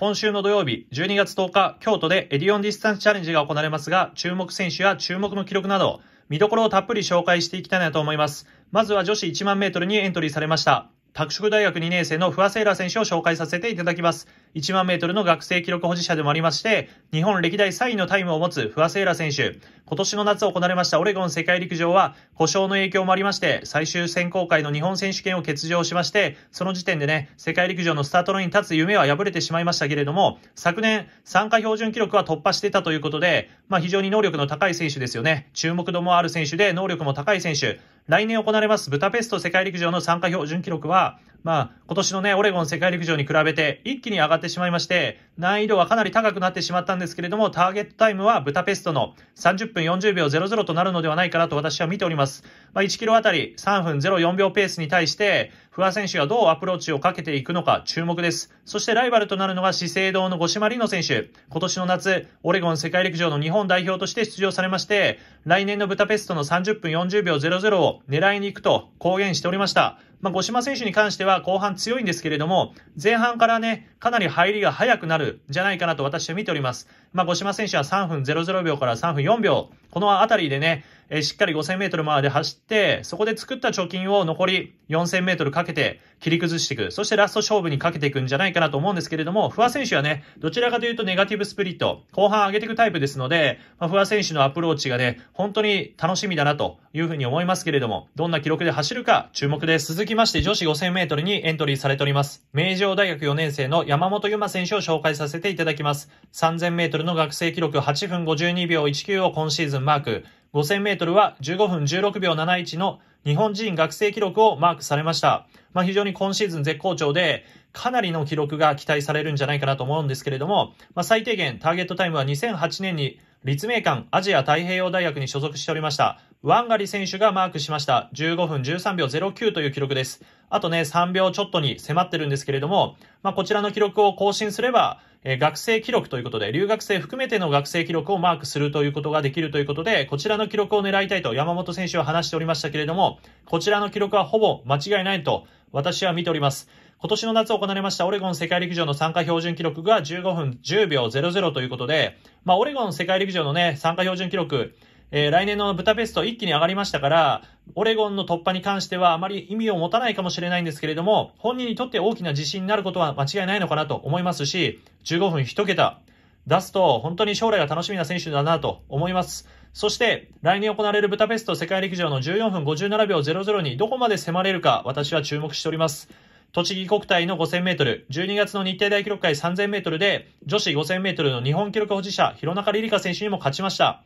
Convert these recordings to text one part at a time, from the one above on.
今週の土曜日、12月10日、京都でエディオンディスタンスチャレンジが行われますが、注目選手や注目の記録など、見どころをたっぷり紹介していきたいなと思います。まずは女子1万メートルにエントリーされました。拓殖大学2年生の不破セイラ選手を紹介させていただきます。1万メートルの学生記録保持者でもありまして、日本歴代3位のタイムを持つ不破聖来選手、今年の夏行われましたオレゴン世界陸上は、故障の影響もありまして、最終選考会の日本選手権を欠場しまして、その時点でね、世界陸上のスタートラインに立つ夢は破れてしまいましたけれども、昨年、参加標準記録は突破してたということで、まあ、非常に能力の高い選手ですよね。注目度もある選手で、能力も高い選手。来年行われますブタペスト世界陸上の参加標準記録は、まあ、今年のね、オレゴン世界陸上に比べて一気に上がってしまいまして、難易度はかなり高くなってしまったんですけれども、ターゲットタイムはブタペストの30分40秒00となるのではないかなと私は見ております。まあ、1キロあたり3分04秒ペースに対して、不破選手がどうアプローチをかけていくのか注目です。そしてライバルとなるのが資生堂の五島里乃選手。今年の夏、オレゴン世界陸上の日本代表として出場されまして、来年のブタペストの30分40秒00を狙いに行くと公言しておりました。まあ、五島選手に関しては後半強いんですけれども、前半からね、かなり入りが早くなるんじゃないかなと私は見ております。まあ、五島選手は3分00秒から3分4秒、このあたりでね、えー、しっかり5000メートルまで走って、そこで作った貯金を残り4000メートルかけけて切り崩していく、そしてラスト勝負にかけていくんじゃないかなと思うんですけれども、不破選手はね、どちらかというとネガティブスプリット、後半上げていくタイプですので、まあ、不破選手のアプローチがね、本当に楽しみだなというふうに思いますけれども、どんな記録で走るか注目です。続きまして女子5000メートルにエントリーされております。名城大学4年生の山本優真選手を紹介させていただきます。3000メートルの学生記録8分52秒19を今シーズンマーク。5000メートルは15分16秒71の日本人学生記録をマークされました。まあ、非常に今シーズン絶好調で、かなりの記録が期待されるんじゃないかなと思うんですけれども、まあ、最低限ターゲットタイムは2008年に立命館アジア太平洋大学に所属しておりました。ワンガリ選手がマークしました15分13秒09という記録です。あとね、3秒ちょっとに迫ってるんですけれども、まあ、こちらの記録を更新すれば、えー、学生記録ということで、留学生含めての学生記録をマークするということができるということで、こちらの記録を狙いたいと山本選手は話しておりましたけれども、こちらの記録はほぼ間違いないと、私は見ております。今年の夏行われましたオレゴン世界陸上の参加標準記録が15分10秒00ということで、まあ、オレゴン世界陸上のね、参加標準記録、えー、来年のブタペスト一気に上がりましたから、オレゴンの突破に関してはあまり意味を持たないかもしれないんですけれども、本人にとって大きな自信になることは間違いないのかなと思いますし、15分1桁出すと本当に将来が楽しみな選手だなと思います。そして、来年行われるブタペスト世界陸上の14分57秒00にどこまで迫れるか、私は注目しております。栃木国体の5000メートル、12月の日程大記録会3000メートルで、女子5000メートルの日本記録保持者、広中リリカ選手にも勝ちました。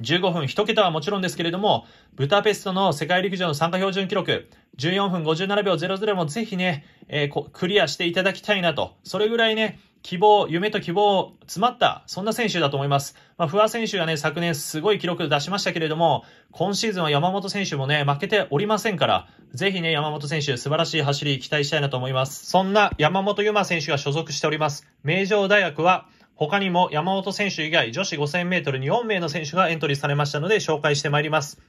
15分1桁はもちろんですけれども、ブタペストの世界陸上の参加標準記録、14分57秒00もぜひね、えー、クリアしていただきたいなと、それぐらいね、希望、夢と希望詰まった、そんな選手だと思います。まあ、不破選手がね、昨年すごい記録出しましたけれども、今シーズンは山本選手もね、負けておりませんから、ぜひね、山本選手、素晴らしい走り期待したいなと思います。そんな山本優真選手が所属しております、名城大学は、他にも山本選手以外女子5000メートルに4名の選手がエントリーされましたので紹介してまいります。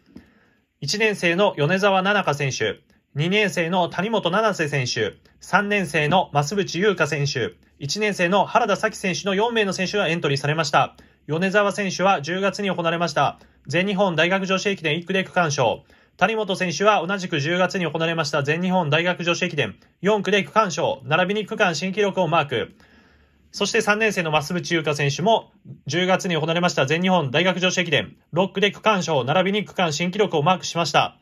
1年生の米沢奈々香選手。2年生の谷本七瀬選手、3年生の増渕優香選手、1年生の原田咲選手の4名の選手がエントリーされました。米沢選手は10月に行われました。全日本大学女子駅伝1区で区間賞。谷本選手は同じく10月に行われました全日本大学女子駅伝4区で区間賞、並びに区間新記録をマーク。そして3年生の増渕優香選手も10月に行われました全日本大学女子駅伝6区で区間賞並びに区間新記録をマークしました。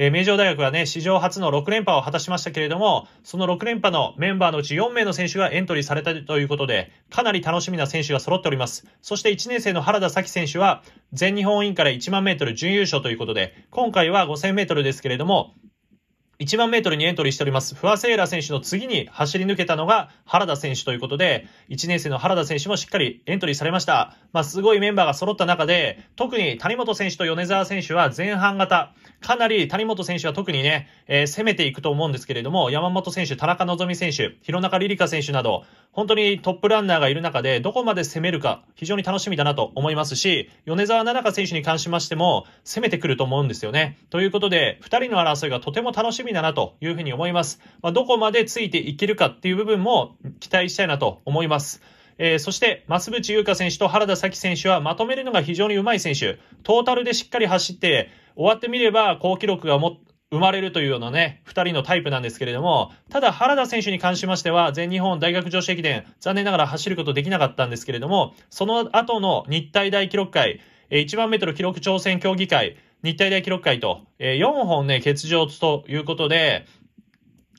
えー、名城大学はね、史上初の6連覇を果たしましたけれども、その6連覇のメンバーのうち4名の選手がエントリーされたということで、かなり楽しみな選手が揃っております。そして1年生の原田咲選手は、全日本委員から1万メートル準優勝ということで、今回は5000メートルですけれども、1番メートルにエントリーしております、不破聖羅選手の次に走り抜けたのが原田選手ということで、1年生の原田選手もしっかりエントリーされました。まあ、すごいメンバーが揃った中で、特に谷本選手と米沢選手は前半型、かなり谷本選手は特にね、えー、攻めていくと思うんですけれども、山本選手、田中希実選手、弘中リリカ選手など、本当にトップランナーがいる中で、どこまで攻めるか、非常に楽しみだなと思いますし、米沢七々香選手に関しましても、攻めてくると思うんですよね。ということで、2人の争いがとても楽しみみだなというふうに思います。まあ、どこまでついていけるかっていう部分も期待したいなと思います。えー、そして、増渕優香選手と原田咲希選手はまとめるのが非常にうまい選手。トータルでしっかり走って、終わってみれば好記録がも生まれるというようなね、二人のタイプなんですけれども、ただ原田選手に関しましては、全日本大学女子駅伝、残念ながら走ることできなかったんですけれども、その後の日体大記録会、1万メートル記録挑戦競技会、日体大記録会と、えー、4本ね、欠場ということで、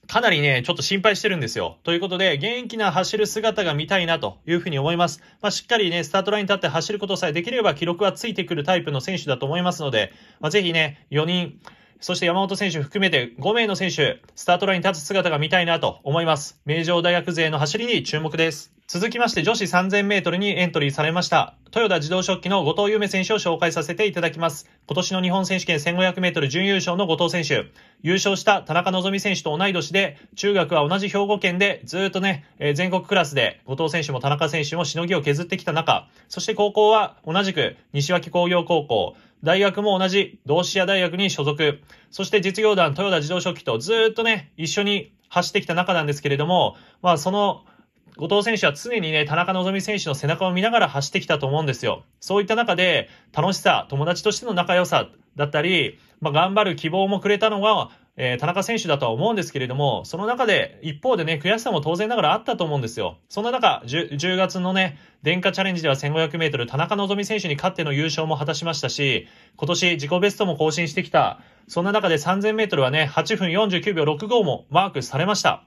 かなりね、ちょっと心配してるんですよ。ということで、元気な走る姿が見たいなというふうに思います。まあ、しっかりね、スタートラインに立って走ることさえできれば記録はついてくるタイプの選手だと思いますので、まあ、ぜひね、4人、そして山本選手含めて5名の選手、スタートラインに立つ姿が見たいなと思います。名城大学勢の走りに注目です。続きまして女子3000メートルにエントリーされました、豊田自動食器の後藤夢選手を紹介させていただきます。今年の日本選手権1500メートル準優勝の後藤選手、優勝した田中希実選手と同い年で、中学は同じ兵庫県でずっとね、えー、全国クラスで後藤選手も田中選手もしのぎを削ってきた中、そして高校は同じく西脇工業高校、大学も同じ同志社大学に所属、そして実業団豊田自動食器とずっとね、一緒に走ってきた中なんですけれども、まあその後藤選手は常にね、田中希実選手の背中を見ながら走ってきたと思うんですよ。そういった中で、楽しさ、友達としての仲良さだったり、まあ、頑張る希望もくれたのが、えー、田中選手だとは思うんですけれども、その中で、一方でね、悔しさも当然ながらあったと思うんですよ。そんな中、10, 10月のね、電化チャレンジでは1500メートル、田中希実選手に勝っての優勝も果たしましたし、今年自己ベストも更新してきた、そんな中で3000メートルはね、8分49秒65もマークされました。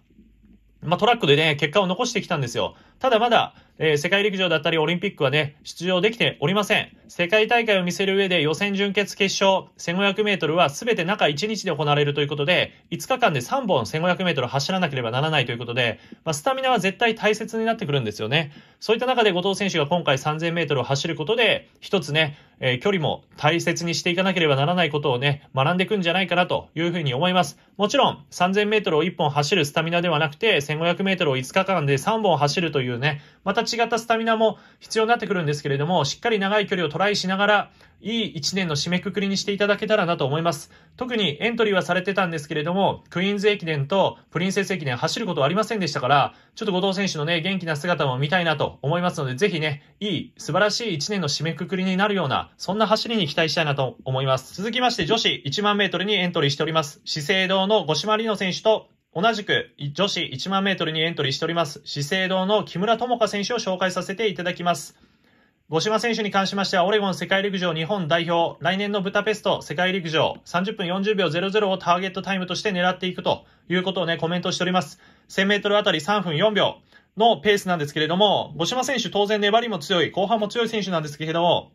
まあ、トラックでね、結果を残してきたんですよ。ただまだ、えー、世界陸上だったりオリンピックはね、出場できておりません。世界大会を見せる上で予選、準決、決勝、1500メートルは全て中1日で行われるということで、5日間で3本1500メートル走らなければならないということで、まあ、スタミナは絶対大切になってくるんですよね。そういった中で後藤選手が今回3000メートルを走ることで、一つね、えー、距離も大切にしていかなければならないことをね、学んでいくんじゃないかなというふうに思います。もちろん、3000メートルを1本走るスタミナではなくて、1500メートルを5日間で3本走るというね、また違ったスタミナも必要になってくるんですけれども、しっかり長い距離をトライしながら、いい一年の締めくくりにしていただけたらなと思います。特にエントリーはされてたんですけれども、クイーンズ駅伝とプリンセス駅伝走ることはありませんでしたから、ちょっと後藤選手のね、元気な姿も見たいなと思いますので、ぜひね、いい、素晴らしい一年の締めくくりになるような、そんな走りに期待したいなと思います。続きまして、女子1万メートルにエントリーしております。資生堂の五島里乃選手と同じく女子1万メートルにエントリーしております、資生堂の木村智香選手を紹介させていただきます。五島選手に関しましては、オレゴン世界陸上日本代表、来年のブダペスト世界陸上、30分40秒00をターゲットタイムとして狙っていくということをね、コメントしております。1000メートルあたり3分4秒のペースなんですけれども、五島選手当然粘りも強い、後半も強い選手なんですけれども、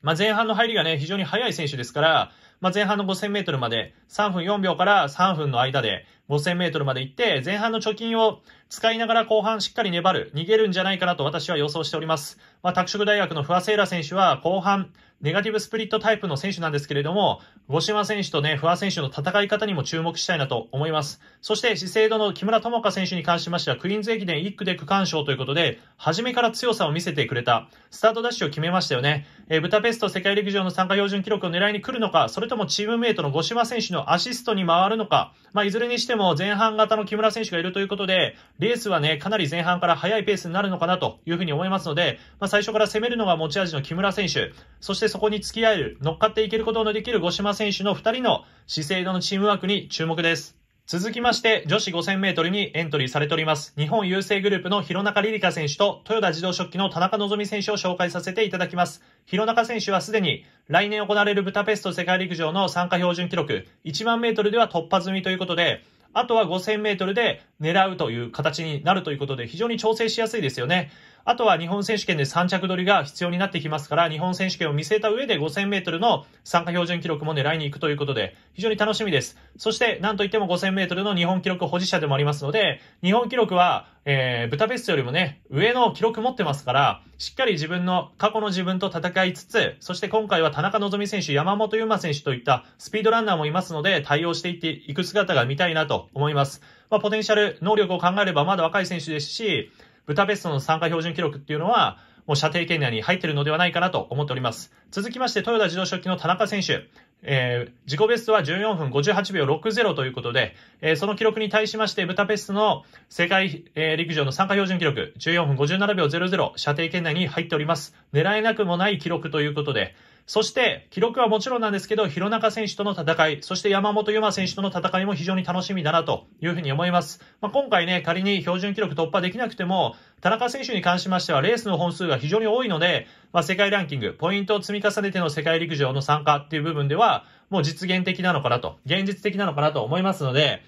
まあ、前半の入りがね、非常に速い選手ですから、まあ、前半の5000メートルまで3分4秒から3分の間で5000メートルまで行って、前半の貯金を使いながら後半しっかり粘る、逃げるんじゃないかなと私は予想しております。まあ、拓殖大学の不破聖ラ選手は後半、ネガティブスプリットタイプの選手なんですけれども、五島選手とね、不破選手の戦い方にも注目したいなと思います。そして、資生堂の木村智香選手に関しましては、クイーンズ駅伝1区で区間賞ということで、初めから強さを見せてくれた、スタートダッシュを決めましたよね。えー、ブタペスト世界陸上の参加標準記録を狙いに来るのか、それともチームメイトの五島選手のアシストに回るのか、まあ、いずれにしても前半型の木村選手がいるということで、レースはね、かなり前半から速いペースになるのかなというふうに思いますので、まあ、最初から攻めるのが持ち味の木村選手、そしてそこに付き合える、乗っかっていけることのできる五島選手の2人の資生堂のチームワークに注目です。続きまして、女子5000メートルにエントリーされております、日本郵政グループの広中リリカ選手と、豊田自動食器の田中希実選手を紹介させていただきます。広中選手はすでに、来年行われるブタペスト世界陸上の参加標準記録、1万メートルでは突破済みということで、あとは5000メートルで狙うという形になるということで、非常に調整しやすいですよね。あとは日本選手権で3着取りが必要になってきますから、日本選手権を見据えた上で5000メートルの参加標準記録も狙いに行くということで、非常に楽しみです。そして、なんといっても5000メートルの日本記録保持者でもありますので、日本記録は、えー、ブタペストよりもね、上の記録持ってますから、しっかり自分の、過去の自分と戦いつつ、そして今回は田中希実選手、山本優馬選手といったスピードランナーもいますので、対応していっていく姿が見たいなと思います。まあ、ポテンシャル、能力を考えればまだ若い選手ですし、ブタペストの参加標準記録っていうのは、もう射程圏内に入ってるのではないかなと思っております。続きまして、豊田自動車機の田中選手。えー、自己ベストは14分58秒60ということで、えー、その記録に対しまして、ブタペストの世界、えー、陸上の参加標準記録、14分57秒00、射程圏内に入っております。狙えなくもない記録ということで、そして、記録はもちろんなんですけど、弘中選手との戦い、そして山本優馬選手との戦いも非常に楽しみだなというふうに思います。まあ、今回ね、仮に標準記録突破できなくても、田中選手に関しましては、レースの本数が非常に多いので、まあ、世界ランキング、ポイントを積み重ねての世界陸上の参加っていう部分では、もう実現的なのかなと、現実的なのかなと思いますので、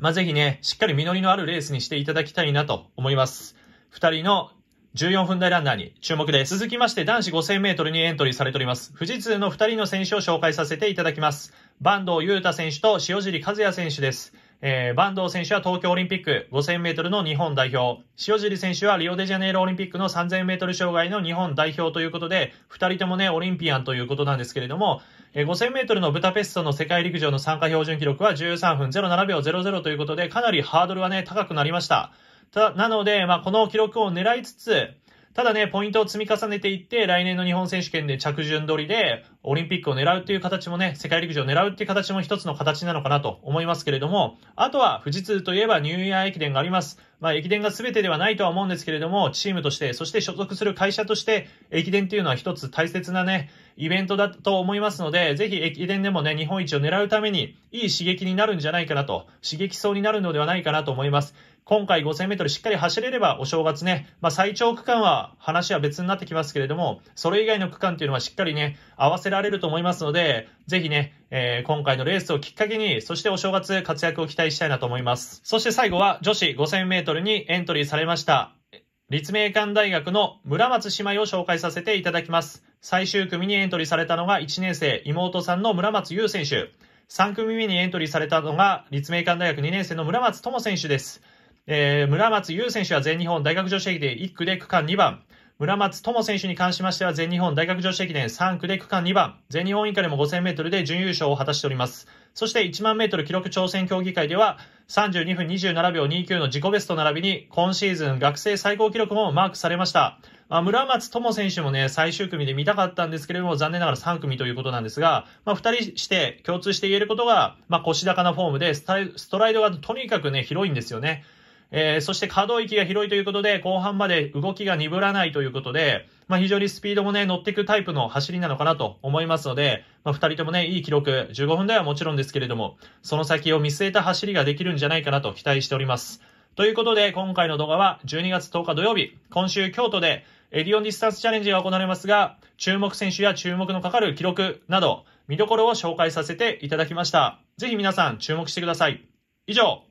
まあ、ぜひね、しっかり実りのあるレースにしていただきたいなと思います。二人の14分台ランナーに注目です。続きまして男子5000メートルにエントリーされております。富士通の2人の選手を紹介させていただきます。坂東雄太選手と塩尻和也選手です。えー、坂東選手は東京オリンピック5000メートルの日本代表。塩尻選手はリオデジャネイロオリンピックの3000メートル障害の日本代表ということで、2人ともね、オリンピアンということなんですけれども、5000メートルのブタペストの世界陸上の参加標準記録は13分07秒00ということで、かなりハードルはね、高くなりました。たなので、まあ、この記録を狙いつつ、ただね、ポイントを積み重ねていって、来年の日本選手権で着順取りで、オリンピックを狙うという形もね、世界陸上を狙うっていう形も一つの形なのかなと思いますけれども、あとは富士通といえばニューイヤー駅伝があります。まあ、駅伝が全てではないとは思うんですけれども、チームとして、そして所属する会社として、駅伝っていうのは一つ大切なね、イベントだと思いますので、ぜひ駅伝でもね、日本一を狙うために、いい刺激になるんじゃないかなと、刺激うになるのではないかなと思います。今回5000メートルしっかり走れればお正月ね、まあ、最長区間は話は別になってきますけれども、それ以外の区間っていうのはしっかりね、合わせられると思いますので、ぜひね、えー、今回のレースをきっかけに、そしてお正月活躍を期待したいなと思います。そして最後は女子5000メートルにエントリーされました、立命館大学の村松姉妹を紹介させていただきます。最終組にエントリーされたのが1年生妹さんの村松優選手。3組目にエントリーされたのが立命館大学2年生の村松智選手です。えー、村松優選手は全日本大学女子駅伝1区で区間2番。村松智選手に関しましては全日本大学女子駅伝3区で区間2番、全日本以下でも5000メートルで準優勝を果たしております。そして1万メートル記録挑戦競技会では32分27秒29の自己ベスト並びに今シーズン学生最高記録もマークされました。まあ、村松智選手もね、最終組で見たかったんですけれども、残念ながら3組ということなんですが、まあ、2人して共通して言えることが、まあ、腰高なフォームでストライドがとにかくね、広いんですよね。えー、そして可動域が広いということで、後半まで動きが鈍らないということで、まあ、非常にスピードもね、乗っていくタイプの走りなのかなと思いますので、まあ、2人ともね、いい記録、15分台はもちろんですけれども、その先を見据えた走りができるんじゃないかなと期待しております。ということで、今回の動画は12月10日土曜日、今週京都でエディオンディスタンスチャレンジが行われますが、注目選手や注目のかかる記録など、見どころを紹介させていただきました。ぜひ皆さん注目してください。以上。